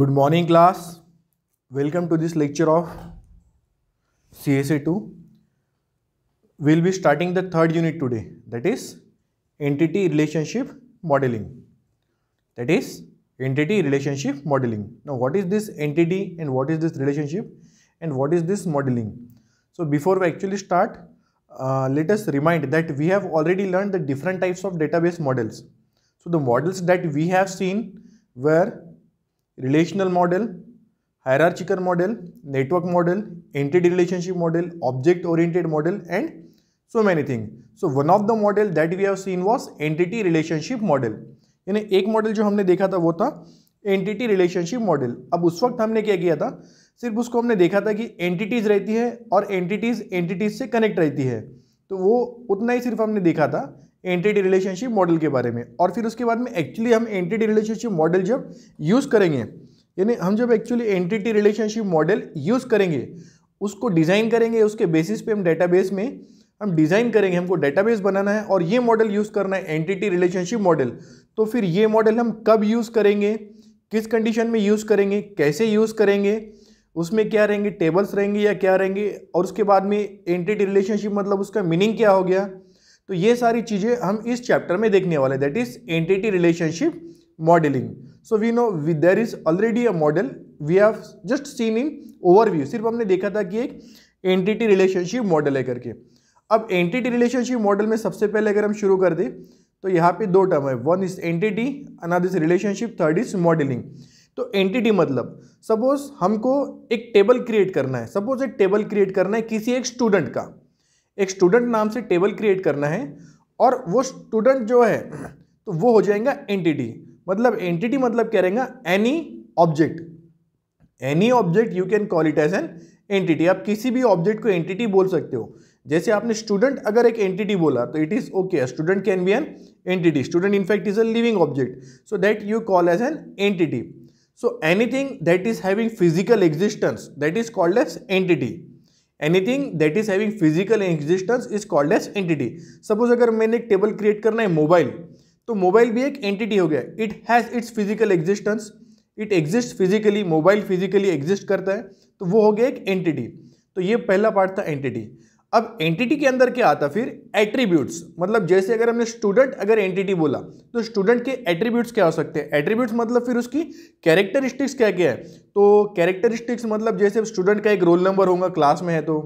Good morning class. Welcome to this lecture of CSA2. We'll be starting the third unit today that is entity relationship modeling. That is entity relationship modeling. Now what is this entity and what is this relationship and what is this modeling? So before we actually start, uh, let us remind that we have already learned the different types of database models. So the models that we have seen were relational model hierarchical model network model entity relationship model object oriented model and so many thing so one of the model that we have seen was entity relationship model यानी एक model जो हमने देखा था वो था entity relationship model अब उस वक्त हमने क्या किया था सिर्फ उसको हमने देखा था कि एंटिटीज़ रहती है और एंटिटीज़ एंटिटीज़ से कनेक्ट रहती है तो वो उतना ही सिर्फ हमने देखा था एंटिटी रिलेशनशिप मॉडल के बारे में और फिर उसके बाद में एक्चुअली हम एंटिटी रिलेशनशिप मॉडल जब यूज़ करेंगे यानी हम जब actually entity relationship model use करेंगे उसको डिज़ाइन करेंगे उसके बेसिस पे हम डेटाबेस में हम डिज़ाइन करेंगे हमको डेटाबेस बनाना है और ये मॉडल यूज़ करना है एंटिटी रिलेशनशिप मॉडल तो फिर ये मॉडल हम कब यूज़ करेंगे किस कंडीशन में यूज़ करेंगे कैसे यूज़ करेंगे उसमें क्या रहेंगे टेबल्स रहेंगे या क्या रहेंगे और उसके बाद में एंटिटी रिलेशनशिप मतलब उसका मीनिंग क्या हो गया तो ये सारी चीज़ें हम इस चैप्टर में देखने वाले that is entity relationship modelling so we know we there is already a model we have just seen in overview सिर्फ हमने देखा था कि एक एंटिटी रिलेशनशिप मॉडल है करके अब एंटिटी रिलेशनशिप मॉडल में सबसे पहले अगर हम शुरू कर दें तो यहाँ पे दो टर्म है one is entity another is relationship third is modelling तो एंटिटी मतलब सपोज हमको एक टेबल क्रिएट करना है सपोज एक टेबल क्रिएट करना है किसी एक स्टूडेंट का एक स्टूडेंट नाम से टेबल क्रिएट करना है और वो स्टूडेंट जो है तो वो हो जाएगा एंटिटी मतलब एंटिटी मतलब क्या रहेगा any object any object you can call it as an entity आप किसी भी ऑब्जेक्ट को एंटिटी बोल सकते हो जैसे आपने स्टूडेंट अगर एक एंटिटी बोला तो it is okay student can be an entity student in fact is a living object so that you call as an entity so anything that is having physical existence that is called as entity anything that is having physical existence is called as entity suppose अगर मैंने एक table create करना है mobile तो mobile भी एक entity हो गया it has its physical existence it exist physically mobile physically exist करता है तो वो हो गया एक एंटिटी तो ये पहला पार्ट था एंटिटी अब एंटिटी के अंदर क्या आता फिर एट्रीब्यूट्स मतलब जैसे अगर हमने स्टूडेंट अगर एंटिटी बोला तो स्टूडेंट के एट्रीब्यूट्स क्या हो सकते हैं एट्रीब्यूट्स मतलब फिर उसकी कैरेक्टरिस्टिक्स क्या क्या है तो कैरेक्टरिस्टिक्स मतलब जैसे स्टूडेंट का एक रोल नंबर होगा क्लास में है तो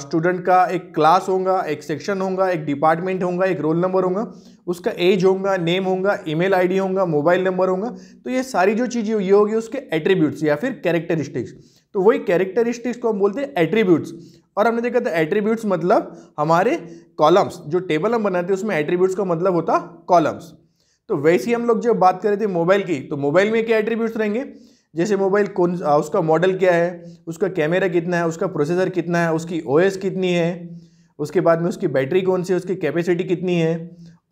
स्टूडेंट का एक क्लास होगा एक सेक्शन होगा एक डिपार्टमेंट होगा एक रोल नंबर होगा उसका एज होगा नेम होगा ईमेल आईडी होगा मोबाइल नंबर होगा तो ये सारी जो चीज़ें ये होगी उसके एट्रीब्यूट्स या फिर कैरेक्टरिस्टिक्स तो वही कैरेक्टरिस्टिक्स को हम बोलते हैं एट्रीब्यूट्स और हमने देखा था एट्रीब्यूट्स मतलब हमारे कॉलम्स जो टेबल हम बनाते हैं उसमें एट्रीब्यूट्स का मतलब होता कॉलम्स तो वैसे ही हम लोग जब बात कर रहे थे मोबाइल की तो मोबाइल में क्या एट्रीब्यूट्स रहेंगे जैसे मोबाइल कौन उसका मॉडल क्या है उसका कैमरा कितना है उसका प्रोसेसर कितना है उसकी ओएस कितनी है उसके बाद में उसकी बैटरी कौन सी है उसकी कैपेसिटी कितनी है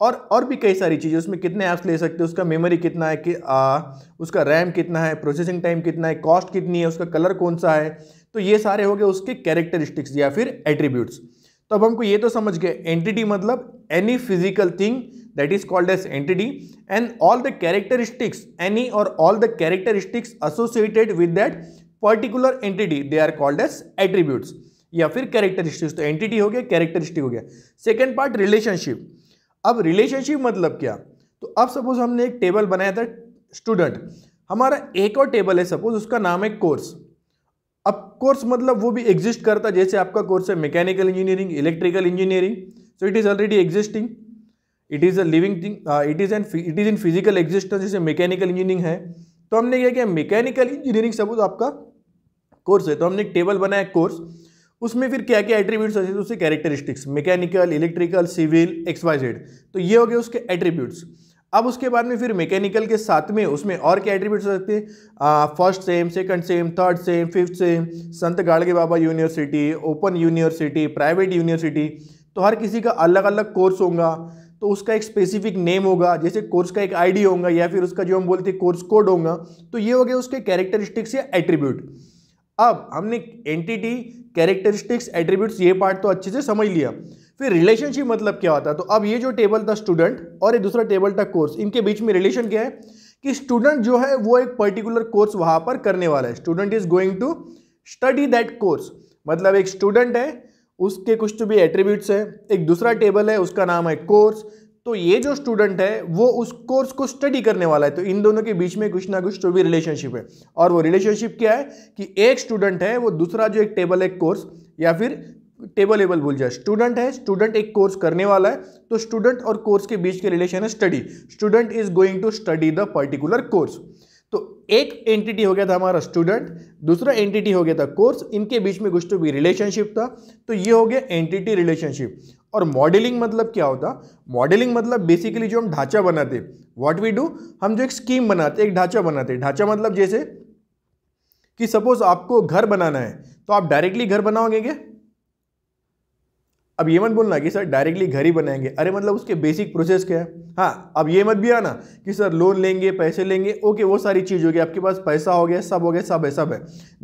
और और भी कई सारी चीज़ें उसमें कितने ऐप्स ले सकते हो उसका मेमोरी कितना है कि आ, उसका रैम कितना है प्रोसेसिंग टाइम कितना है कॉस्ट कितनी है उसका कलर कौन सा है तो ये सारे हो गए उसके कैरेक्टरिस्टिक्स या फिर एट्रीब्यूट्स तो अब हमको ये तो समझ गए एंटिटी मतलब any physical thing that is called as entity and all the characteristics any और all the characteristics associated with that particular entity they are called as attributes या फिर कैरेक्टरिस्टिक्स तो एंटिटी हो गया कैरेक्टरिस्टिक हो गया सेकेंड पार्ट रिलेशनशिप अब relationship मतलब क्या तो अब सपोज हमने एक टेबल बनाया था स्टूडेंट हमारा एक और टेबल है सपोज उसका नाम है कोर्स अब कोर्स मतलब वो भी एग्जिस्ट करता जैसे आपका कोर्स है mechanical engineering electrical engineering so it is already existing it is a living thing it is an it is in physical existence जैसे मैकेनिकल इंजीनियरिंग है तो हमने क्या किया मैकेनिकल इंजीनियरिंग सपोज आपका कोर्स है तो हमने एक टेबल बनाया कोर्स उसमें फिर क्या क्या एट्रीब्यूट्स होते हैं उसके characteristics mechanical electrical civil X Y Z तो ये हो गए उसके एट्रीब्यूट्स अब उसके बाद में फिर मैकेनिकल के साथ में उसमें और क्या एट्रीब्यूट्स हो सकते हैं first sem second sem third sem fifth sem Sant Gadge Baba university open university private university तो हर किसी का अलग अलग कोर्स होगा तो उसका एक स्पेसिफिक नेम होगा जैसे कोर्स का एक आईडी होगा या फिर उसका जो हम बोलते हैं कोर्स कोड होगा तो ये हो गया उसके कैरेक्टरिस्टिक्स या एट्रीब्यूट अब हमने एंटिटी कैरेक्टरिस्टिक्स एट्रीब्यूट्स ये पार्ट तो अच्छे से समझ लिया फिर रिलेशनशिप मतलब क्या होता है तो अब ये जो टेबल था स्टूडेंट और ये दूसरा टेबल था कोर्स इनके बीच में रिलेशन क्या है कि स्टूडेंट जो है वो एक पर्टिकुलर कोर्स वहाँ पर करने वाला है student is going to study that course मतलब एक स्टूडेंट है उसके कुछ तो भी एट्रीब्यूट्स हैं एक दूसरा टेबल है उसका नाम है कोर्स तो ये जो स्टूडेंट है वो उस कोर्स को स्टडी करने वाला है तो इन दोनों के बीच में कुछ ना कुछ तो भी रिलेशनशिप है और वो रिलेशनशिप क्या है कि एक स्टूडेंट है वो दूसरा जो एक टेबल एक कोर्स या फिर टेबल एबल भूल जाए स्टूडेंट है स्टूडेंट एक कोर्स करने वाला है तो स्टूडेंट और कोर्स के बीच के रिलेशन है study student is going to study the particular course तो एक एंटिटी हो गया था हमारा स्टूडेंट दूसरा एंटिटी हो गया था कोर्स इनके बीच में कुछ तो भी रिलेशनशिप था तो ये हो गया एंटिटी रिलेशनशिप और मॉडलिंग मतलब क्या होता मॉडलिंग मतलब बेसिकली जो हम ढांचा बनाते व्हाट वी डू हम जो एक स्कीम बनाते एक ढांचा बनाते ढांचा मतलब जैसे कि सपोज आपको घर बनाना है तो आप डायरेक्टली घर बनाओगे क्या अब ये मत बोलना कि सर डायरेक्टली घर ही बनाएंगे अरे मतलब उसके बेसिक प्रोसेस क्या है हाँ अब ये मत भी आना कि सर लोन लेंगे पैसे लेंगे ओके वो सारी चीज़ होगी आपके पास पैसा हो गया सब हो गया सब है सब है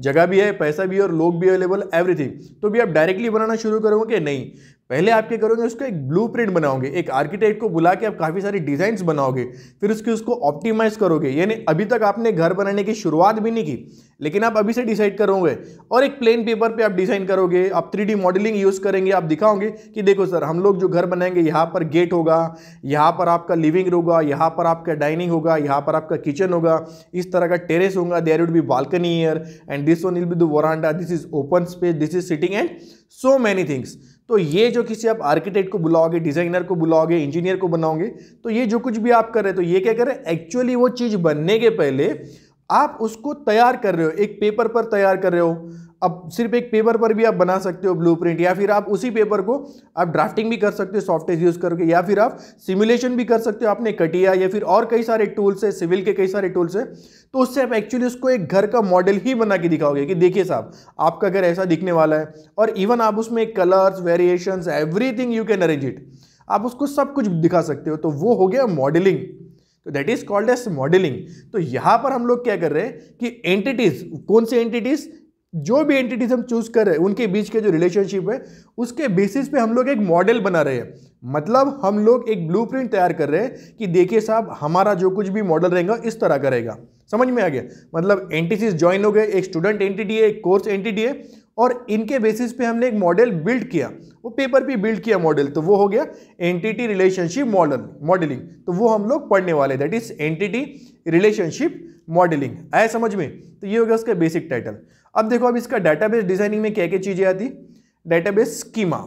जगह भी है पैसा भी है और लोग भी अवेलेबल एवरीथिंग तो भी आप डायरेक्टली बनाना शुरू करोगे नहीं पहले आप क्या करोगे उसका एक ब्लू बनाओगे एक आर्किटेक्ट को बुला के आप काफ़ी सारी डिज़ाइंस बनाओगे फिर उसके उसको ऑप्टिमाइज़ करोगे यानी अभी तक आपने घर बनाने की शुरुआत भी नहीं की लेकिन आप अभी से डिसाइड करोगे और एक प्लेन पेपर पे आप डिज़ाइन करोगे आप थ्री मॉडलिंग यूज़ करेंगे आप दिखाओगे कि देखो सर हम लोग जो घर बनाएंगे यहाँ पर गेट होगा यहाँ पर आप आपका लिविंग रूम होगा यहाँ पर आपका डाइनिंग होगा यहाँ पर आपका किचन होगा इस तरह का टेरेस होगा there would be balcony here and this one will be the veranda this is open space this is sitting and so many things तो ये जो किसी आप आर्किटेक्ट को बुलाओगे डिजाइनर को बुलाओगे इंजीनियर को बनाओगे तो ये जो कुछ भी आप कर रहे हैं तो ये क्या कर रहे हैं एक्चुअली वो चीज़ बनने के पहले आप उसको तैयार कर रहे हो एक पेपर पर तैयार कर रहे हो अब सिर्फ एक पेपर पर भी आप बना सकते हो ब्लू या फिर आप उसी पेपर को आप ड्राफ्टिंग भी कर सकते हो सॉफ्टवेयर यूज़ करके या फिर आप सिमुलेशन भी कर सकते हो आपने कटिया या फिर और कई सारे टूल्स है सिविल के कई सारे टूल्स है तो उससे आप एक्चुअली उसको एक घर का मॉडल ही बना के दिखाओगे कि देखिए साहब आपका घर ऐसा दिखने वाला है और इवन आप उसमें colours variation everything you can arrange it आप उसको सब कुछ दिखा सकते हो तो वो हो गया मॉडलिंग तो that is called as modelling तो यहां पर हम लोग क्या कर रहे हैं कि एंटिटीज कौन सी एंटिटीज जो भी एंटिटीज हम चूज कर रहे हैं उनके बीच के जो रिलेशनशिप है उसके बेसिस पे हम लोग एक मॉडल बना रहे हैं मतलब हम लोग एक ब्लूप्रिंट तैयार कर रहे हैं कि देखिए साहब हमारा जो कुछ भी मॉडल रहेगा इस तरह का रहेगा समझ में आ गया मतलब एंटिटीज ज्वाइन हो गए एक स्टूडेंट एंटिटी है एक कोर्स एंटिटी है और इनके बेसिस पे हमने एक मॉडल बिल्ड किया वो पेपर पे बिल्ड किया मॉडल तो वो हो गया एंटिटी रिलेशनशिप मॉडल मॉडलिंग तो वो हम लोग पढ़ने वाले that is entity relationship modelling आए समझ में तो ये हो गया उसका बेसिक टाइटल अब देखो अब इसका डाटाबेस डिजाइनिंग में क्या क्या चीज़ें आती डाटाबेस स्कीमा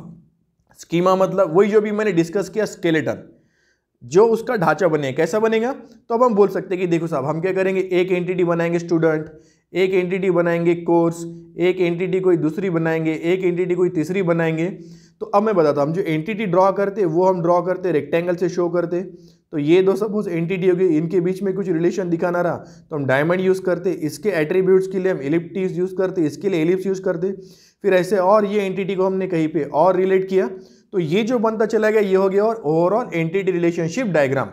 स्कीमा मतलब वही जो भी मैंने डिस्कस किया स्केलेटन जो उसका ढांचा बनेगा कैसा बनेगा तो अब हम बोल सकते हैं कि देखो साहब हम क्या करेंगे एक एंटिटी बनाएंगे स्टूडेंट एक एंटिटी बनाएंगे कोर्स एक एंटिटी कोई दूसरी बनाएंगे एक एंटिटी कोई तीसरी बनाएंगे तो अब मैं बताता हूँ हम जो एंटिटी ड्रॉ करते वो हम ड्रॉ करते रेक्टेंगल से शो करते तो ये दो सपोज एंटिटी होगी इनके बीच में कुछ रिलेशन दिखाना रहा तो हम डायमंड यूज़ करते इसके एट्रीब्यूट्स के लिए हम इलिप्टीज यूज़ करते इसके लिए एलिप्स यूज़ करते फिर ऐसे और ये एंटिटी को हमने कहीं पे और रिलेट किया तो ये जो बनता चला गया ये हो गया और overall entity relationship diagram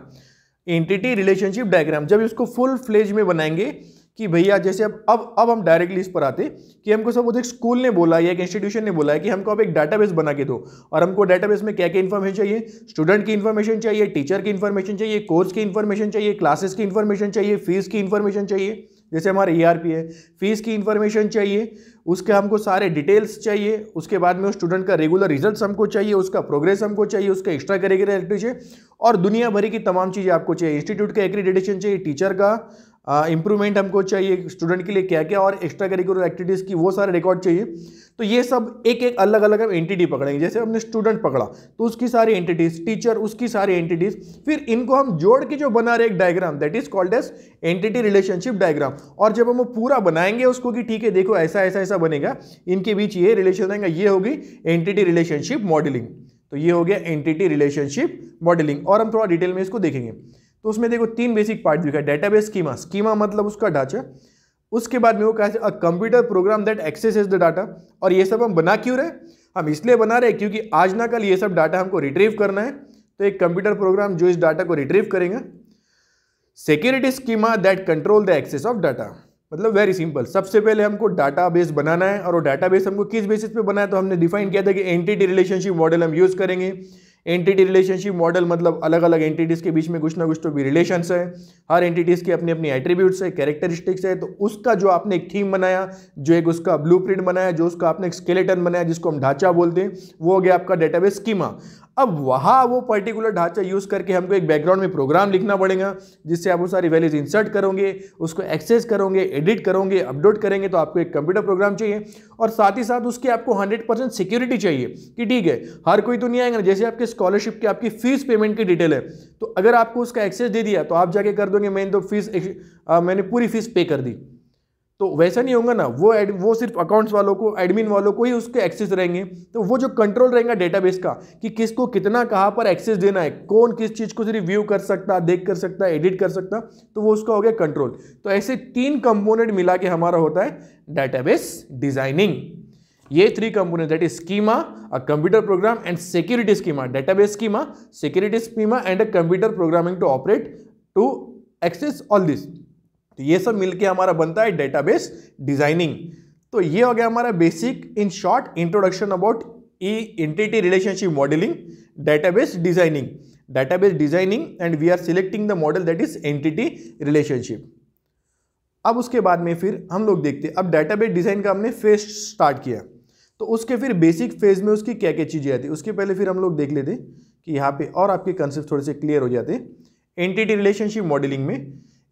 entity relationship diagram जब इसको फुल फ्लेज में बनाएंगे कि भैया जैसे अब अब अब हम डायरेक्टली इस पर आते कि हमको सपोज एक स्कूल ने बोला या एक इंस्टीट्यूशन ने बोला है कि हमको अब एक डाटाबेस बना के दो और हमको डाटाबेस में क्या क्या इन्फॉर्मेशन चाहिए स्टूडेंट की इन्फॉर्मेशन चाहिए टीचर की इन्फॉर्मेशन चाहिए कोर्स की इन्फॉर्मेशन चाहिए क्लासेस की इन्फॉर्मेशन चाहिए फीस की इन्फॉर्मेशन चाहिए जैसे हमारा ई है फीस की इन्फॉर्मेशन चाहिए उसके हमको सारे डिटेल्स चाहिए उसके बाद में उस स्टूडेंट का रेगुलर रिजल्ट हमको चाहिए उसका प्रोग्रेस हमको चाहिए उसका एक्स्ट्रा करिकुलर एक्टिविटी और दुनिया भरी की तमाम चीज़ें आपको चाहिए इंस्टीट्यूट का एक्रीडिटेशन चाहिए टीचर का इम्प्रूवमेंट हमको चाहिए स्टूडेंट के लिए क्या क्या और एक्स्ट्रा करिकुलर एक्टिविटीज़ की वो सारे रिकॉर्ड चाहिए तो ये सब एक एक अलग अलग हम एंटिटी पकड़ेंगे जैसे हमने स्टूडेंट पकड़ा तो उसकी सारी एंटिटीज टीचर उसकी सारी एंटिटीज फिर इनको हम जोड़ के जो बना रहे एक diagram that is called as entity relationship diagram और जब हम पूरा बनाएंगे उसको कि ठीक है देखो ऐसा ऐसा ऐसा बनेगा इनके बीच ये रिलेशन रहेगा ये होगी एंटिटी रिलेशनशिप मॉडलिंग तो ये हो गया एंटिटी रिलेशनशिप मॉडलिंग और हम थोड़ा डिटेल में इसको देखेंगे तो उसमें देखो तीन बेसिक पार्ट दिखा डेटाबेस स्कीमा स्कीमा मतलब उसका ढांचा उसके बाद में वो कहा a computer program that access is the data और ये सब हम बना क्यों रहे हम इसलिए बना रहे क्योंकि आज ना कल ये सब डाटा हमको रिट्रीव करना है तो एक कंप्यूटर प्रोग्राम जो इस डाटा को रिट्रीव करेंगे security schema that control the access of data मतलब वेरी सिंपल सबसे पहले हमको डाटा बेस बनाना है और वो बेस हमको किस बेसिस पे बनाया तो हमने डिफाइन किया था कि एंटिटी रिलेशनशिप मॉडल हम यूज़ करेंगे एंटिटी रिलेशनशिप मॉडल मतलब अलग अलग एंटिटीज़ के बीच में कुछ ना कुछ तो भी रिलेशंस है हर एंटिटीज़ के अपनी अपनी एट्रीब्यूट्स है कैरेक्टरिस्टिक्स है तो उसका जो आपने एक थीम बनाया जो एक उसका ब्लू बनाया जो उसका आपने एक स्केलेटन बनाया जिसको हम ढांचा बोलते हैं वो हो गया आपका डेटाबेस कीमा अब वहाँ वो पर्टिकुलर ढांचा यूज़ करके हमको एक बैकग्राउंड में प्रोग्राम लिखना पड़ेगा जिससे आप वो सारी वैल्यूज इंसर्ट करोगे उसको एक्सेस करोगे एडिट करोगे अपडोट करेंगे तो आपको एक कंप्यूटर प्रोग्राम चाहिए और साथ ही साथ उसकी आपको हंड्रेड परसेंट सिक्योरिटी चाहिए कि ठीक है हर कोई तो नहीं आएगा जैसे आपके स्कॉलरशिप की आपकी फीस पेमेंट की डिटेल है तो अगर आपको उसका एक्सेस दे दिया तो आप जाके कर दोगे मैंने तो फीस आ, मैंने पूरी फीस पे कर दी तो वैसा नहीं होगा ना वो एड वो सिर्फ अकाउंट्स वालों को एडमिन वालों को ही उसके एक्सेस रहेंगे तो वो जो कंट्रोल रहेगा डेटाबेस का कि किसको कितना कहाँ पर एक्सेस देना है कौन किस चीज़ को सिर्फ व्यू कर सकता देख कर सकता एडिट कर सकता तो वो उसका हो गया कंट्रोल तो ऐसे तीन कंपोनेंट मिला के हमारा होता है डाटाबेस डिजाइनिंग ये three component that is schema a computer program and security schema database schema security schema and a computer programming to operate to access all this तो ये सब मिलके हमारा बनता है डेटाबेस डिजाइनिंग तो ये हो गया हमारा basic in short introduction about E entity relationship modelling database designing database designing and we are selecting the model that is entity relationship अब उसके बाद में फिर हम लोग देखते हैं अब डेटाबेस डिजाइन का हमने फेज स्टार्ट किया तो उसके फिर बेसिक फेज में उसकी क्या क्या चीज़ें आती उसके पहले फिर हम लोग देख लेते कि यहाँ पे और आपके कंसेप्ट थोड़े से क्लियर हो जाते एंटिटी रिलेशनशिप मॉडलिंग में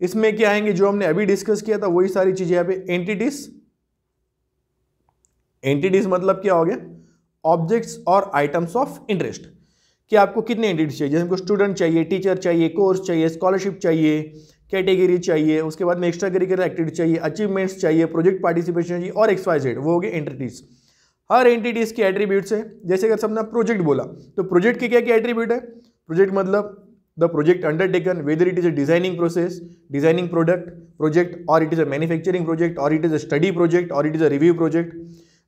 इसमें क्या आएंगे जो हमने अभी डिस्कस किया था वही सारी चीजें यहां पे एंटिटीज एंटिटीज मतलब क्या हो गया ऑब्जेक्ट्स और आइटम्स ऑफ इंटरेस्ट कि आपको कितने एंटिटीज चाहिए जैसे हमको स्टूडेंट चाहिए टीचर चाहिए कोर्स चाहिए स्कॉलरशिप चाहिए कैटेगरी चाहिए उसके बाद में एक्स्ट्रा करिकुलर एक्टिविटी चाहिए अचीवमेंट्स चाहिए प्रोजेक्ट पार्टिसिपेशन चाहिए और एक्स वाई जेड वो हो गए एंटिटीज़ हर एंटिटीज़ के एट्रीब्यूट्स है जैसे अगर सबने प्रोजेक्ट बोला तो प्रोजेक्ट के क्या क्या एट्रीब्यूट है प्रोजेक्ट मतलब the project undertaken, whether it is a designing process, designing product project, or it is a manufacturing project, or it is a study project, or it is a review project,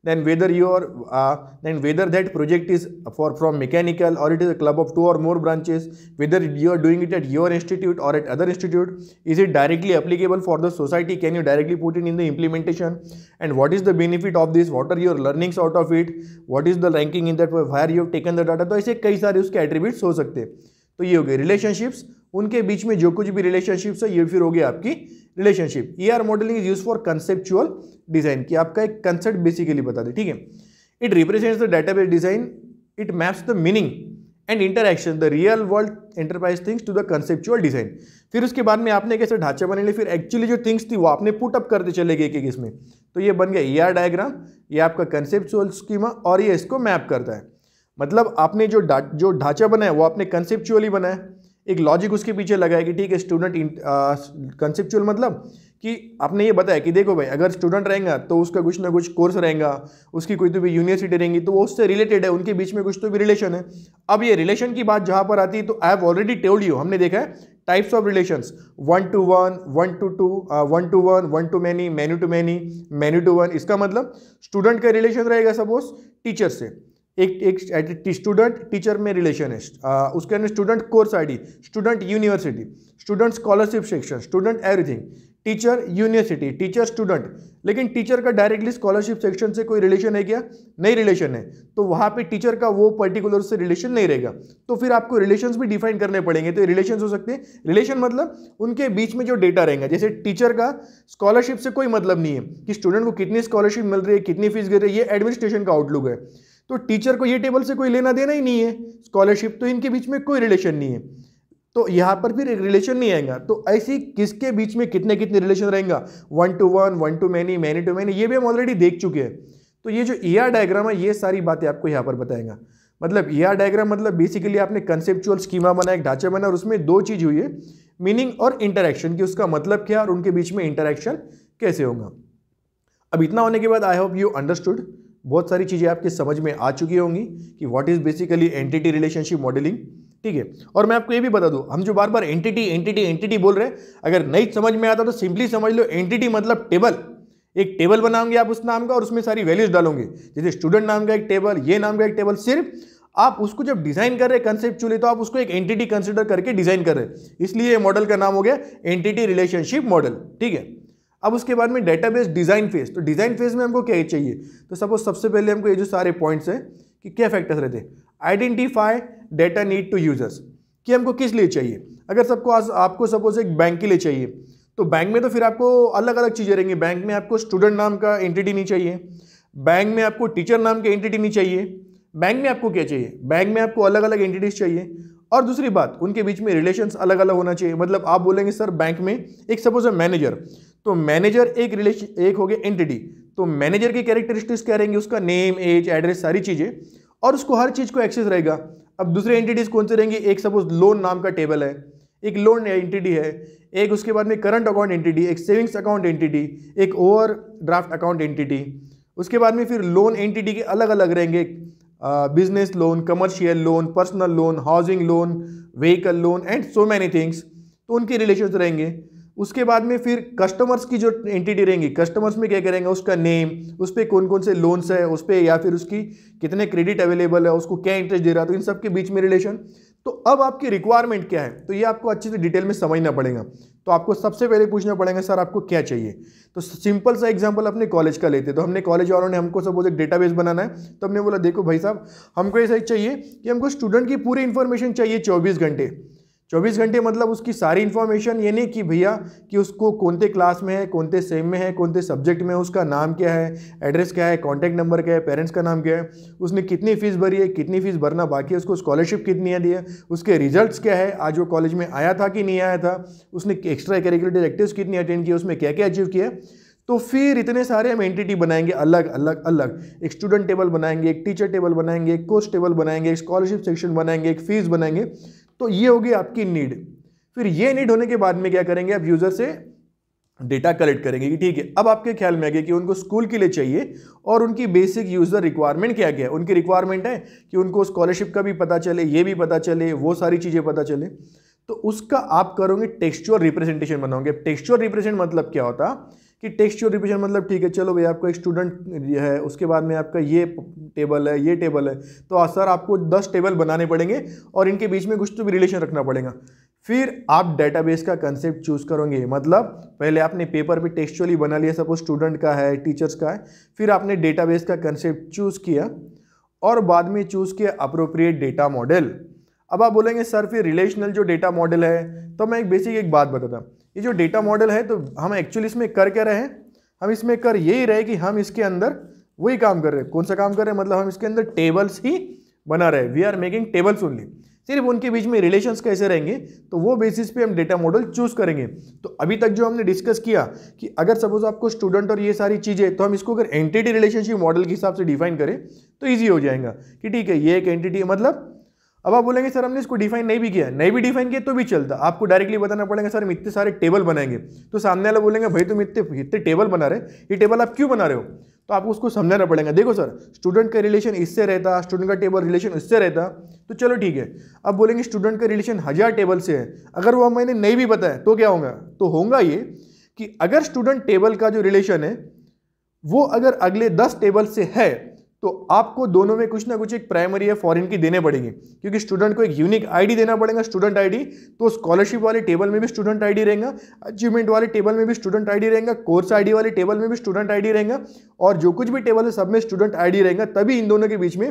then whether your uh, then whether that project is for from mechanical or it is a club of two or more branches, whether you are doing it at your institute or at other institute, is it directly applicable for the society? Can you directly put it in the implementation? And what is the benefit of this? What are your learnings out of it? What is the ranking in that where you have taken the data? So, ऐसे कई many उसके attributes हो सकते तो ये हो गए relationships उनके बीच में जो कुछ भी रिलेशनशिप्स है ये फिर हो गया आपकी relationship E R modelling is use for conceptual design की आपका एक कंसेप्ट बेसिकली बता दें ठीक है it represents the database design it maps the meaning and interaction the real world enterprise things to the conceptual design फिर उसके बाद में आपने कैसे ढांचा बने लिया फिर एक्चुअली जो थिंग्स थी वो आपने पुट अप करते चले गए एक एक इसमें तो ये बन गया ई आर डायग्राम ये आपका कंसेप्चुअल स्कीमा और ये इसको मैप करता है मतलब आपने जो डा जो ढांचा बनाया वो आपने कंसेप्चुअली बनाया एक लॉजिक उसके पीछे लगाया कि ठीक है स्टूडेंट कंसेप्चुअल मतलब कि आपने ये बताया कि देखो भाई अगर स्टूडेंट रहेगा तो उसका कुछ ना कुछ कोर्स रहेगा उसकी कोई तो भी यूनिवर्सिटी रहेंगी तो वो उससे रिलेटेड है उनके बीच में कुछ तो भी रिलेशन है अब ये रिलेशन की बात जहाँ पर आती है तो I have already telled you हमने देखा है types of relation one to one one to two one to one one to many many to many many to one इसका मतलब स्टूडेंट का रिलेशन रहेगा सपोज टीचर से एक एक स्टूडेंट टीचर में रिलेशन है उसके अंदर student course ID student university student scholarship section student everything teacher university teacher student लेकिन टीचर का डायरेक्टली स्कॉलरशिप सेक्शन से कोई रिलेशन है क्या नहीं रिलेशन है तो वहाँ पे टीचर का वो पर्टिकुलर से रिलेशन नहीं रहेगा तो फिर आपको रिलेशन भी डिफाइन करने पड़ेंगे तो रिलेशन हो सकते हैं रिलेशन मतलब उनके बीच में जो डेटा रहेगा जैसे टीचर का स्कॉलरशिप से कोई मतलब नहीं है कि स्टूडेंट को कितनी स्कॉलरशिप मिल रही है कितनी फीस गिर रही है ये एडमिनिस्ट्रेशन का आउटलुक है तो टीचर को ये टेबल से कोई लेना देना ही नहीं है स्कॉलरशिप तो इनके बीच में कोई रिलेशन नहीं है तो यहाँ पर फिर रिलेशन नहीं आएगा तो ऐसे किसके बीच में कितने कितने रिलेशन रहेगा one to one one to many many to many ये भी हम ऑलरेडी देख चुके हैं तो ये जो ई e डायग्राम है ये सारी बातें आपको यहाँ पर बताएंगा मतलब ई e डायग्राम मतलब बेसिकली आपने कंसेप्चुअल स्कीमा बनाया एक ढांचा बनाया और उसमें दो चीज़ हुई है मीनिंग और इंटरेक्शन कि उसका मतलब क्या और उनके बीच में इंटरेक्शन कैसे होगा अब इतना होने के बाद आई होप यू अंडरस्टूड बहुत सारी चीज़ें आपके समझ में आ चुकी होंगी कि what is basically entity relationship modelling ठीक है और मैं आपको ये भी बता दूं हम जो बार बार एंटिटी एंटिटी एंटिटी बोल रहे हैं अगर नहीं समझ में आता तो सिंपली समझ लो एंटिटी मतलब टेबल एक टेबल बनाओगे आप उस नाम का और उसमें सारी वैल्यूज डालोगे जैसे स्टूडेंट नाम का एक टेबल ये नाम का एक टेबल सिर्फ आप उसको जब डिजाइन कर रहे हैं कंसेप्ट कंसेप्चुअली तो आप उसको एक एंटिटी कंसिडर करके डिजाइन कर रहे हैं इसलिए ये मॉडल का नाम हो गया एंटिटी रिलेशनशिप मॉडल ठीक है अब उसके बाद में डेटाबेस डिज़ाइन फेज तो डिज़ाइन फेज में हमको क्या चाहिए तो सपोज सबसे पहले हमको ये जो सारे पॉइंट्स हैं कि क्या फैक्टर्स रहते हैं identify data need to users कि हमको किस लिए चाहिए अगर सबको आज आपको सपोज एक बैंक के लिए चाहिए तो बैंक में तो फिर आपको अलग अलग चीज़ें रहेंगी बैंक में आपको स्टूडेंट नाम का एंटिटी नहीं चाहिए बैंक में आपको टीचर नाम की एंटिटी नहीं चाहिए बैंक में आपको क्या चाहिए बैंक में आपको अलग अलग एंटिटीज चाहिए और दूसरी बात उनके बीच में रिलेशंस अलग अलग होना चाहिए मतलब आप बोलेंगे सर बैंक में एक सपोज है मैनेजर तो मैनेजर एक रिलेशन एक हो गया एंटिटी तो मैनेजर की कैरेक्टरिस्टिक्स क्या रहेंगे उसका नेम एज एड्रेस सारी चीज़ें और उसको हर चीज़ को एक्सेस रहेगा अब दूसरे एंटिटीज़ कौन से रहेंगे एक सपोज लोन नाम का टेबल है एक लोन एंटिटी है एक उसके बाद में करंट अकाउंट एंटिटी एक सेविंग्स अकाउंट एंटिटी एक ओवर ड्राफ्ट अकाउंट एंटिटी उसके बाद में फिर लोन एंटिटी के अलग अलग रहेंगे business loan commercial loan personal loan housing loan vehicle loan and so many things तो उनके रिलेशन रहेंगे उसके बाद में फिर कस्टमर्स की जो एंटिटी रहेंगी कस्टमर्स में क्या करेंगे उसका नेम उस पर कौन कौन से लोन्स है उस पर या फिर उसकी कितने क्रेडिट अवेलेबल है उसको क्या इंटरेस्ट दे रहा है तो इन सब के बीच में रिलेशन तो अब आपकी रिक्वायरमेंट क्या है तो ये आपको अच्छे से डिटेल में समझना पड़ेगा तो आपको सबसे पहले पूछना पड़ेगा सर आपको क्या चाहिए तो सिंपल सा एग्जांपल अपने कॉलेज का लेते तो हमने कॉलेज वालों ने हमको सपोज एक डेटाबेस बनाना है तो हमने बोला देखो भाई साहब हमको ऐसा चाहिए कि हमको स्टूडेंट की पूरी इन्फॉर्मेशन चाहिए चौबीस घंटे चौबीस घंटे मतलब उसकी सारी इन्फॉर्मेशन ये नहीं कि भैया कि उसको कौन से क्लास में है कौन से सेम में है कौन से सब्जेक्ट में है उसका नाम क्या है एड्रेस क्या है कॉन्टैक्ट नंबर क्या है पेरेंट्स का नाम क्या है उसने कितनी फ़ीस भरी है कितनी फ़ीस भरना बाकी है उसको स्कॉलरशिप कितनी दी है उसके रिजल्ट क्या है आज वो कॉलेज में आया था कि नहीं आया था उसने एक्स्ट्रा करिकुलर एक्टिव कितनी अटेंड किया उसमें क्या क्या अचीव किया तो फिर इतने सारे हम एंटिटी बनाएंगे अलग अलग अलग एक स्टूडेंट टेबल बनाएंगे एक टीचर टेबल बनाएंगे एक कोच टेबल बनाएंगे एक स्कॉलरशिप सेक्शन बनाएंगे एक फीस बनाएंगे तो ये होगी आपकी नीड फिर ये नीड होने के बाद में क्या करेंगे आप यूज़र से डेटा कलेक्ट करेंगे कि ठीक है अब आपके ख्याल में आ गया कि उनको स्कूल के लिए चाहिए और उनकी बेसिक यूज़र रिक्वायरमेंट क्या क्या है उनकी रिक्वायरमेंट है कि उनको स्कॉलरशिप का भी पता चले ये भी पता चले वो सारी चीज़ें पता चले तो उसका आप करोगे टेक्सचुअल रिप्रेजेंटेशन बनाओगे टेक्सचुअल रिप्रेजेंट मतलब क्या होता है कि टेक्सचुअल रिविजन मतलब ठीक है चलो भाई आपका स्टूडेंट है उसके बाद में आपका ये टेबल है ये टेबल है तो सर आपको दस टेबल बनाने पड़ेंगे और इनके बीच में कुछ तो भी रिलेशन रखना पड़ेगा फिर आप डेटाबेस का कंसेप्ट चूज़ करोगे मतलब पहले आपने पेपर भी टेक्सचुअली बना लिया सपोज स्टूडेंट का है टीचर्स का है फिर आपने डेटाबेस का कंसेप्ट चूज़ किया और बाद में चूज़ किया अप्रोप्रिएट डेटा मॉडल अब आप बोलेंगे सर फिर रिलेशनल जो डेटा मॉडल है तो मैं एक बेसिक एक बात बताता हूँ ये जो डेटा मॉडल है तो हम एक्चुअली इसमें कर क्या रहे हैं हम इसमें कर यही रहे कि हम इसके अंदर वही काम कर रहे हैं कौन सा काम कर रहे हैं मतलब हम इसके अंदर टेबल्स ही बना रहे हैं we are making tables only सिर्फ उनके बीच में रिलेशंस कैसे रहेंगे तो वो बेसिस पे हम डेटा मॉडल चूज़ करेंगे तो अभी तक जो हमने डिस्कस किया कि अगर सपोज आपको स्टूडेंट और ये सारी चीज़ें तो हम इसको अगर एंटिटी रिलेशनशिप मॉडल के हिसाब से डिफाइन करें तो ईजी हो जाएगा कि ठीक है ये एक एंटिटी मतलब अब आप बोलेंगे सर हमने इसको डिफाइन नहीं भी किया नहीं भी डिफाइन किया तो भी चलता आपको डायरेक्टली बताना पड़ेगा सर हम इतने सारे टेबल बनाएंगे तो सामने वाला बोलेंगे भाई तुम इतने इतने टेबल बना रहे ये टेबल आप क्यों बना रहे हो तो आपको उसको समझाना पड़ेगा देखो सर स्टूडेंट का रिलेशन इससे रहता स्टूडेंट का टेबल रिलेशन इससे रहता तो चलो ठीक है अब बोलेंगे स्टूडेंट का रिलेशन हज़ार टेबल से है अगर वो मैंने नहीं भी बताया तो क्या होगा तो होगा ये कि अगर स्टूडेंट टेबल का जो रिलेशन है वो अगर अगले दस टेबल से है तो आपको दोनों में कुछ ना कुछ एक प्राइमरी या फॉरेन की देने पड़ेंगे क्योंकि स्टूडेंट को एक यूनिक आईडी देना पड़ेगा स्टूडेंट आईडी तो स्कॉलरशिप वाले टेबल में भी स्टूडेंट आईडी रहेगा अचीवमेंट वाले टेबल में भी स्टूडेंट आईडी रहेगा कोर्स आईडी वाले टेबल में भी स्टूडेंट आईडी रहेगा और जो कुछ भी टेबल है सब में स्टूडेंट आईडी रहेगा तभी इन दोनों के बीच में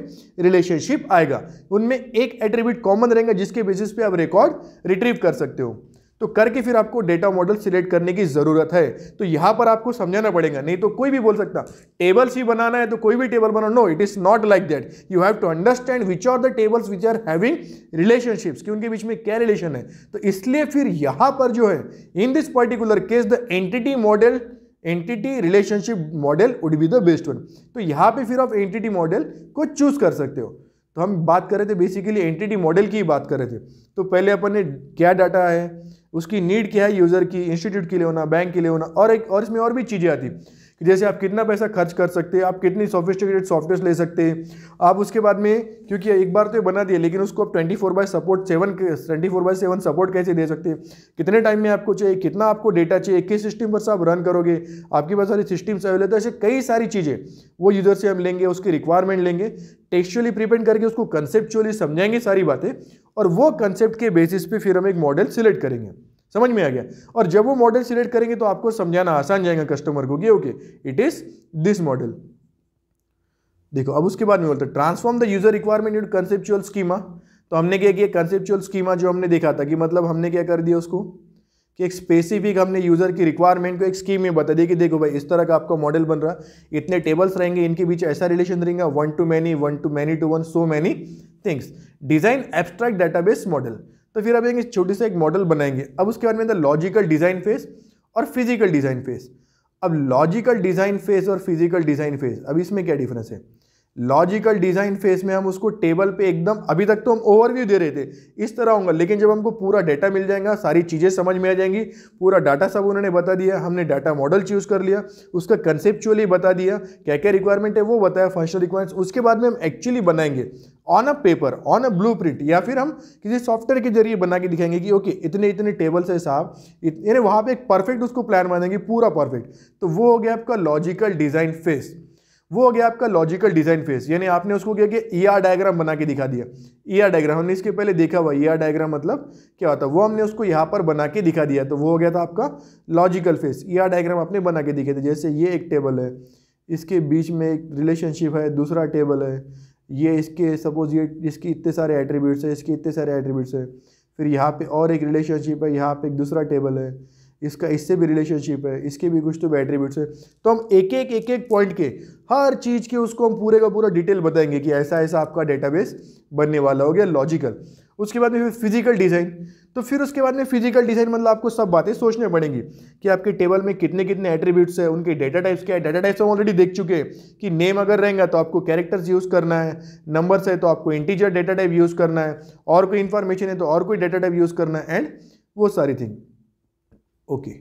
रिलेशनशिप आएगा उनमें एक एट्रीब्यूट कॉमन रहेगा जिसके बेसिस पे आप रिकॉर्ड रिट्रीव कर सकते हो तो करके फिर आपको डेटा मॉडल सिलेक्ट करने की ज़रूरत है तो यहां पर आपको समझाना पड़ेगा नहीं तो कोई भी बोल सकता टेबल्स ही बनाना है तो कोई भी टेबल बनाना no it is not like that you have to understand which are the tables which are having relationships कि उनके बीच में क्या रिलेशन है तो इसलिए फिर यहां पर जो है in this particular case the entity model entity relationship model would be the best one तो यहां पर फिर आप एंटिटी मॉडल को चूज कर सकते हो तो हम बात कर रहे थे बेसिकली एंटिटी मॉडल की ही बात कर रहे थे तो पहले अपन ने क्या डाटा है उसकी नीड क्या है यूज़र की इंस्टीट्यूट के लिए होना बैंक के लिए होना और एक और इसमें और भी चीज़ें आती कि जैसे आप कितना पैसा खर्च कर सकते हैं आप कितनी सोफिस्टिकेटेड सॉफ्टवेयर ले सकते हैं आप उसके बाद में क्योंकि एक बार तो बना दिए लेकिन उसको आप twenty four by support seven twenty four by seven support कैसे दे सकते हैं कितने टाइम में आपको चाहिए कितना आपको डेटा चाहिए किस सिस्टम पर से आप रन करोगे आपके पास सारी सिस्टम्स अवेलेबल ऐसे कई सारी चीज़ें वो यूज़र से हम लेंगे उसकी रिक्वायरमेंट लेंगे टेक्चुअली प्रिपेयर करके उसको कंसेप्चुअली समझाएंगे सारी बातें और वो कंसेप्ट के बेसिस पे फिर हम एक मॉडल सिलेक्ट करेंगे समझ में आ गया और जब वो मॉडल सिलेक्ट करेंगे तो आपको समझाना आसान जाएगा कस्टमर को कि okay it is this model देखो अब उसके बाद में बोलते transform the user requirement in conceptual schema तो हमने क्या किया कंसेप्चुअल स्कीमा जो हमने देखा था कि मतलब हमने क्या कर दिया उसको कि एक स्पेसिफिक हमने यूज़र की रिक्वायरमेंट को एक स्कीम में बता दिया कि देखो भाई इस तरह का आपका मॉडल बन रहा इतने टेबल्स रहेंगे इनके बीच ऐसा रिलेशन रहेगा one to many one to many to one so many things design abstract database model तो फिर अब एक छोटी सा एक मॉडल बनाएंगे अब उसके बाद में था लॉजिकल डिज़ाइन फेज और फिजिकल डिज़ाइन फेज अब लॉजिकल डिज़ाइन फेज और फिजिकल डिज़ाइन फेज अब इसमें क्या डिफरेंस है लॉजिकल डिज़ाइन फेज में हम उसको टेबल पे एकदम अभी तक तो हम ओवरव्यू दे रहे थे इस तरह होगा लेकिन जब हमको पूरा डाटा मिल जाएगा सारी चीज़ें समझ में आ जाएंगी पूरा डाटा सब उन्होंने बता दिया हमने डाटा मॉडल चूज़ कर लिया उसका कंसेप्चुअली बता दिया क्या क्या रिक्वायरमेंट है वो बताया फंक्शनल रिक्वायरमेंट्स उसके बाद में हम एक्चुअली बनाएंगे on a paper on a blue या फिर हम किसी सॉफ्टवेयर के जरिए बना के दिखाएंगे कि ओके इतने इतने टेबल्स है साहब यानी वहाँ पर एक परफेक्ट उसको प्लान बनाएंगे पूरा परफेक्ट तो वो हो गया आपका लॉजिकल डिज़ाइन फेस वो हो गया आपका लॉजिकल डिजाइन फेज यानी आपने उसको क्या किया ई आर डायग्राम बना के दिखा दिया ई आर डायग्राम हमने इसके पहले देखा हुआ ई आर डायग्राम मतलब क्या होता है वो हमने उसको यहाँ पर बना के दिखा दिया तो वो हो गया था आपका logical phase E R diagram आपने बना के दिखे थे जैसे ये एक टेबल है इसके बीच में एक रिलेशनशिप है दूसरा टेबल है ये इसके सपोज ये इसके इतने सारे एट्रीब्यूट्स है इसके इतने सारे एट्रीब्यूट्स है फिर यहाँ पर और एक रिलेशनशिप है यहाँ पर एक दूसरा टेबल है इसका इससे भी रिलेशनशिप है इसके भी कुछ तो एट्रीब्यूट्स है तो हम एक एक एक एक पॉइंट के हर चीज़ के उसको हम पूरे का पूरा डिटेल बताएंगे कि ऐसा ऐसा आपका डेटाबेस बनने वाला हो गया लॉजिकल उसके बाद में फिर फिजिकल डिज़ाइन तो फिर उसके बाद में फिजिकल डिज़ाइन मतलब आपको सब बातें सोचने पड़ेंगी कि आपके टेबल में कितने कितने एट्रीब्यूट्स हैं उनके डेटा टाइप्स क्या है डेटा टाइप्स हम ऑलरेडी देख चुके हैं कि नेम अगर रहेगा तो आपको कैरेक्टर्स यूज़ करना है नंबर्स है तो आपको इंटीजर डेटा टाइप यूज़ करना है और कोई इन्फॉर्मेशन है तो और कोई डेटा टाइप यूज़ करना है एंड वो सारी थिंग ओके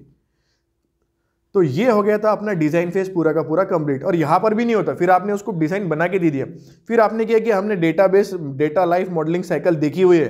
तो ये हो गया था अपना डिज़ाइन फेस पूरा का पूरा कंप्लीट और यहां पर भी नहीं होता फिर आपने उसको डिज़ाइन बना के दे दिया फिर आपने किया कि हमने database data life modelling cycle देखी हुई है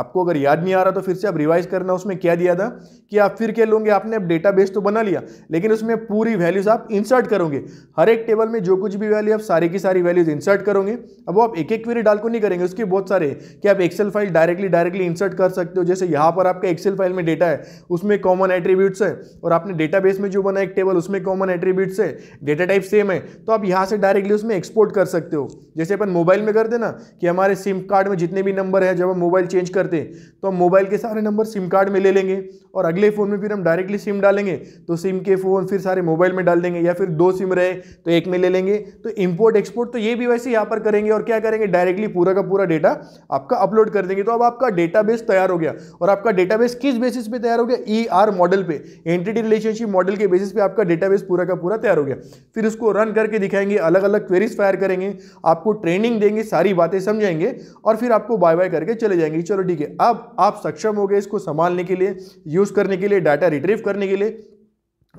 आपको अगर याद नहीं आ रहा तो फिर से आप रिवाइज करना उसमें क्या दिया था कि आप फिर क्या लोगे आपने अब डेटा तो बना लिया लेकिन उसमें पूरी वैल्यूज आप इंसर्ट करोगे हर एक टेबल में जो कुछ भी वैल्यू आप सारी की सारी वैल्यूज इंसर्ट करोगे अब आप एक एक क्वेरी डाल को नहीं करेंगे उसके बहुत सारे कि आप Excel file directly directly insert कर सकते हो जैसे यहाँ पर आपका एक्सेल फाइल में डेटा है उसमें कॉमन एट्रीब्यूट्स है और आपने डेटा में जो बना एक टेबल उसमें कॉमन एट्रीब्यूट्स है डेटा टाइप सेम है तो आप यहाँ से डायरेक्टली उसमें एक्सपोर्ट कर सकते हो जैसे अपन मोबाइल में कर देना कि हमारे सिम कार्ड में जितने भी नंबर है जब हम मोबाइल चेंज कर करते तो हम मोबाइल के सारे नंबर सिम कार्ड में ले लेंगे और अगले फ़ोन में फिर हम डायरेक्टली सिम डालेंगे तो सिम के फ़ोन फिर सारे मोबाइल में डाल देंगे या फिर दो सिम रहे तो एक में ले लेंगे तो इम्पोर्ट एक्सपोर्ट तो ये भी वैसे यहाँ पर करेंगे और क्या करेंगे डायरेक्टली पूरा का पूरा डेटा आपका अपलोड कर देंगे तो अब आपका डेटा तैयार हो गया और आपका डेटा किस बेसिस पर तैयार हो गया ई मॉडल पर एंटिटी रिलेशनशिप मॉडल के बेसिस पर आपका डेटा पूरा का पूरा तैयार हो गया फिर उसको रन करके दिखाएंगे अलग अलग क्वेरीज फायर करेंगे आपको ट्रेनिंग देंगे सारी बातें समझाएंगे और फिर आपको बाय बाय करके चले जाएंगे चलो ठीक है अब आप सक्षम हो गए इसको संभालने के लिए यूज़ करने के लिए डाटा रिट्रीव करने के लिए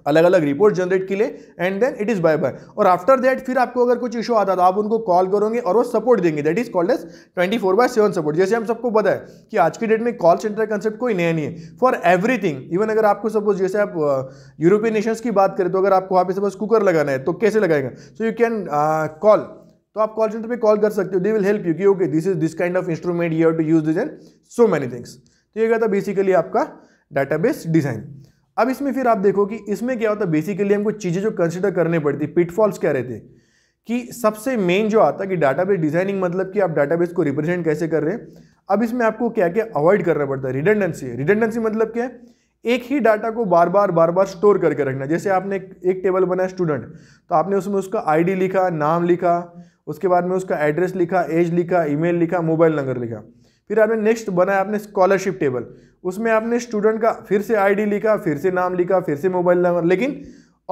अलग अलग रिपोर्ट जनरेट के लिए and then it is bye bye और आफ्टर दैट फिर आपको अगर कुछ इशू आता तो आप उनको कॉल करोगे और वो सपोर्ट देंगे that is called as 24 four by seven support जैसे हम सबको पता है कि आज की डेट में कॉल सेंटर कंसेप्ट कोई नया नहीं है फॉर एवरीथिंग इवन अगर आपको सपोज जैसे आप यूरोपियन नेशंस की बात करें तो अगर आपको वहाँ पे सपोज कुकर लगाना है तो कैसे लगाएगा सो यू कैन कॉल तो आप कॉल सेंटर पे कॉल कर सकते हो दे विल हेल्प यू कि okay this is this kind of instrument you have to use this and so many things तो ये क्या था बेसिकली आपका डाटाबेस डिजाइन अब इसमें फिर आप देखो कि इसमें क्या होता है बेसिकली हमको चीज़ें जो कंसिडर करनी पड़ती पिटफॉल्स क्या रहते हैं कि सबसे मेन जो आता कि डाटाबेस डिजाइनिंग मतलब कि आप डाटाबेस को रिप्रेजेंट कैसे कर रहे हैं अब इसमें आपको क्या क्या अवॉइड करना पड़ता है रिडेंडेंसी रिडेंडेंसी मतलब क्या है एक ही डाटा को बार बार बार बार स्टोर करके रखना जैसे आपने एक टेबल बनाया स्टूडेंट तो आपने उसमें उसका आईडी लिखा नाम लिखा उसके बाद में उसका एड्रेस लिखा एज लिखा ईमेल लिखा मोबाइल नंबर लिखा फिर आपने नेक्स्ट बनाया आपने स्कॉलरशिप टेबल उसमें आपने स्टूडेंट का फिर से आई लिखा फिर से नाम लिखा फिर से मोबाइल नंबर लेकिन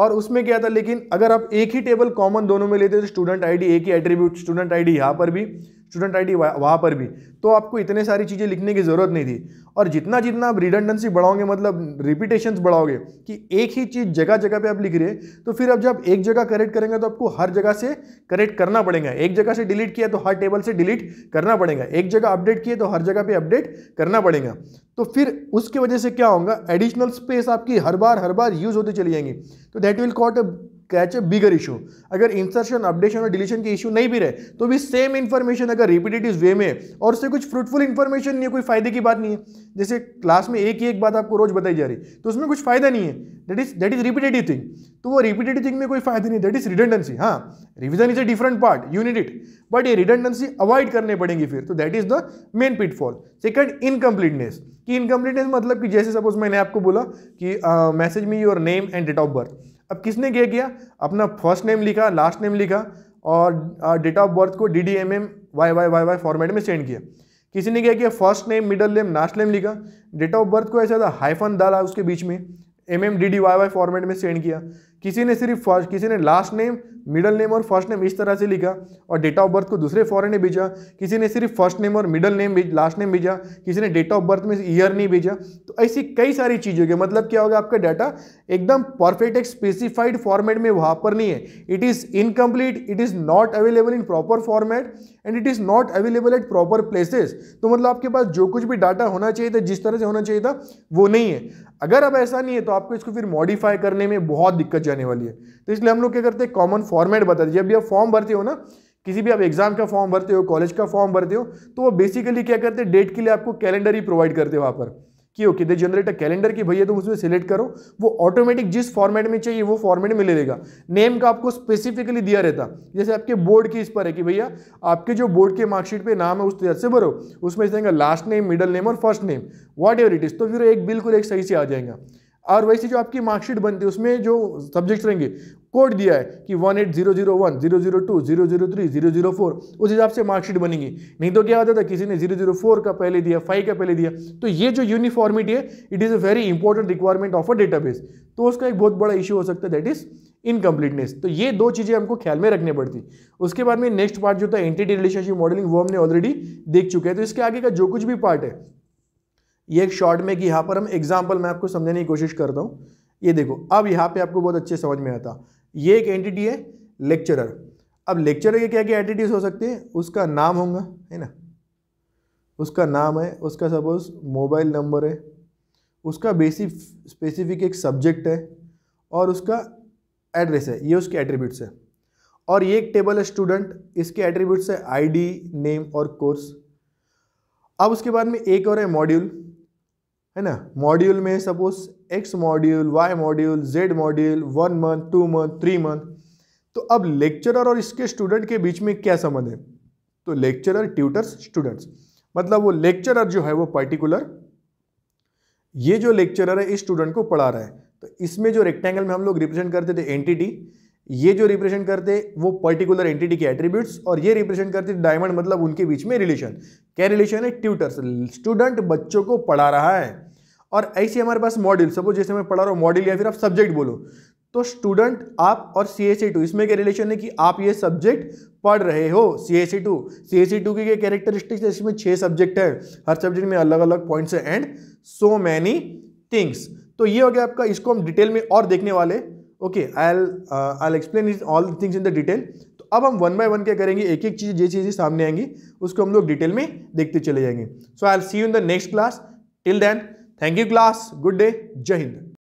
और उसमें क्या था लेकिन अगर आप एक ही टेबल कॉमन दोनों में लेते तो स्टूडेंट आई एक ही एट्रीब्यूट स्टूडेंट आई यहाँ पर भी स्टूडेंट आईडी वहाँ पर भी तो आपको इतने सारी चीज़ें लिखने की ज़रूरत नहीं थी और जितना जितना आप रिडंडेंसी बढ़ाओगे मतलब रिपीटेशंस बढ़ाओगे कि एक ही चीज़ जगह जगह पे आप लिख रहे हैं तो फिर अब जब एक जगह करेक्ट करेंगे तो आपको हर जगह से करेक्ट करना पड़ेगा एक जगह से डिलीट किया तो हर टेबल से डिलीट करना पड़ेगा एक जगह अपडेट किए तो हर जगह पर अपडेट करना पड़ेगा तो फिर उसकी वजह से क्या होगा एडिशनल स्पेस आपकी हर बार हर बार यूज़ होती चली जाएंगी तो that will caught a catch a bigger issue अगर इंसर्शन अपडेशन और डिलीशन के इशू नहीं भी रहे तो भी सेम इन्फॉर्मेशन अगर रिपीटेटिव वे में और उससे कुछ फ्रूटफुल इन्फॉर्मेशन नहीं है कोई फायदे की बात नहीं है जैसे क्लास में एक ही एक बात आपको रोज बताई जा रही तो उसमें कुछ फायदा नहीं है that is that is repetitive thing तो वो रिपीटेटिव थिंग में कोई फायदा नहीं दैट इज रिडेंडेंसी हाँ revision is a different part unit it but ये रिडेंडेंसी अवॉइड करने पड़ेंगे फिर तो that is the main pitfall second incompleteness कि इनकम्प्लीटनेस मतलब कि जैसे सपोज मैंने आपको बोला कि मैसेज में your name and date of birth अब किसने क्या किया अपना फर्स्ट नेम लिखा लास्ट नेम लिखा और डेट ऑफ बर्थ को D D M M Y Y Y Y format में सेंड किया किसी ने क्या किया first name middle name last name लिखा डेट ऑफ बर्थ को ऐसा था हाइफन डाला उसके बीच में M M D D Y Y format में सेंड किया किसी ने सिर्फ फर्स्ट किसी ने लास्ट नेम मिडल नेम और फर्स्ट नेम इस तरह से लिखा और डेट ऑफ बर्थ को दूसरे फॉरन ने भेजा किसी ने सिर्फ फर्स्ट नेम और मिडल नेम लास्ट नेम भेजा किसी ने डेट ऑफ बर्थ में ईयर नहीं भेजा तो ऐसी कई सारी चीज़ें होगी मतलब क्या होगा आपका डाटा एकदम परफेक्ट एक स्पेसिफाइड फॉर्मेट में वहाँ पर नहीं है it is incomplete it is not available in proper format and it is not available at proper places तो मतलब आपके पास जो कुछ भी डाटा होना चाहिए था जिस तरह से होना चाहिए था वो नहीं है अगर अब ऐसा नहीं है तो आपको इसको फिर मॉडिफाई करने में बहुत दिक्कत जाने वाली है तो इसलिए हम लोग क्या करते हैं कॉमन फॉर्मेट बता दीजिए अभी आप फॉर्म भरते हो ना किसी भी आप एग्जाम का फॉर्म भरते हो कॉलेज का फॉर्म भरते हो तो वो बेसिकली क्या करते हैं डेट के लिए आपको कैलेंडर ही प्रोवाइड करते हैं वहाँ पर कि okay they generate a calendar की भैया तुम उसमें सेलेक्ट करो वो ऑटोमेटिक जिस फॉर्मेट में चाहिए वो फॉर्मेट में ले लेगा नेम का आपको स्पेसिफिकली दिया रहता जैसे आपके बोर्ड की इस पर है कि भैया आपके जो बोर्ड के मार्कशीट पे नाम है उस तरह से भरो उसमें लास्ट नेम मिडल नेम और first name whatever it is तो फिर एक बिल्कुल एक सही से आ जाएगा और वैसे जो आपकी मार्कशीट बनती है उसमें जो सब्जेक्ट्स रहेंगे कोड दिया है कि one eight zero zero one zero zero two zero zero three zero zero four उस हिसाब से मार्कशीट बनेंगी नहीं तो क्या होता था किसी ने जीरो जीरो फोर का पहले दिया फाइव का पहले दिया तो ये जो यूनिफॉर्मिटी है it is a very important requirement of a database तो उसका एक बहुत बड़ा इशू हो सकता है दैट इज़ इनकम्प्लीटनेस तो ये दो चीज़ें हमको ख्याल में रखनी पड़ती उसके बाद में नेक्स्ट पार्ट जो था एंटिटी रिलेशनशिप मॉडलिंग वो हमने ऑलरेडी देख चुके हैं तो इसके आगे का जो कुछ भी पार्ट है ये एक शॉर्ट में कि यहाँ पर हम एग्जाम्पल मैं आपको समझने की कोशिश करता हूँ ये देखो अब यहाँ पे आपको बहुत अच्छे समझ में आता ये एक एंटिटी है लेक्चरर अब लेक्चरर के क्या क्या एंटिटीज हो सकते हैं उसका नाम होगा है ना उसका नाम है उसका सपोज मोबाइल नंबर है उसका बेसिक स्पेसिफिक एक सब्जेक्ट है और उसका एड्रेस है ये उसके एट्रीब्यूट्स है और ये एक टेबल है स्टूडेंट इसके एट्रीब्यूट्स है आईडी नेम और कोर्स अब उसके बाद में एक और है मॉड्यूल है ना मॉड्यूल में suppose X module Y module Z module one month two month three month तो अब लेक्चरर और इसके स्टूडेंट के बीच में क्या संबंध है तो लेक्चरर ट्यूटर्स स्टूडेंट्स मतलब वो लेक्चरर जो है वो पर्टिकुलर ये जो लेक्चरर है इस स्टूडेंट को पढ़ा रहा है तो इसमें जो रेक्टेंगल में हम लोग रिप्रेजेंट करते थे एंटिटी ये जो रिप्रेजेंट करते वो पर्टिकुलर एंटिटी के एट्रीब्यूट्स और ये रिप्रेजेंट करते डायमंड मतलब उनके बीच में रिलेशन क्या रिलेशन है ट्यूटर्स स्टूडेंट बच्चों को पढ़ा रहा है और ऐसे हमारे पास मॉड्यूल सपोज जैसे मैं पढ़ा रहा हूँ मॉड्यूल या फिर आप सब्जेक्ट बोलो तो स्टूडेंट आप और सी एस टू इसमें क्या रिलेशन है कि आप ये सब्जेक्ट पढ़ रहे हो C S two C S two की कैरेक्टरिस्टिक्स इसमें छः सब्जेक्ट है हर सब्जेक्ट में अलग अलग पॉइंट्स हैं एंड सो मैनी थिंग्स तो ये हो गया आपका इसको हम डिटेल में और देखने वाले okay I'll I'll explain is all things in the detail तो अब हम वन बाय वन क्या करेंगे एक एक चीज़ जो चीज़ें सामने आएंगी उसको हम लोग डिटेल में देखते चले जाएंगे so I'll see you in the next class till then thank you class good day Jai Hind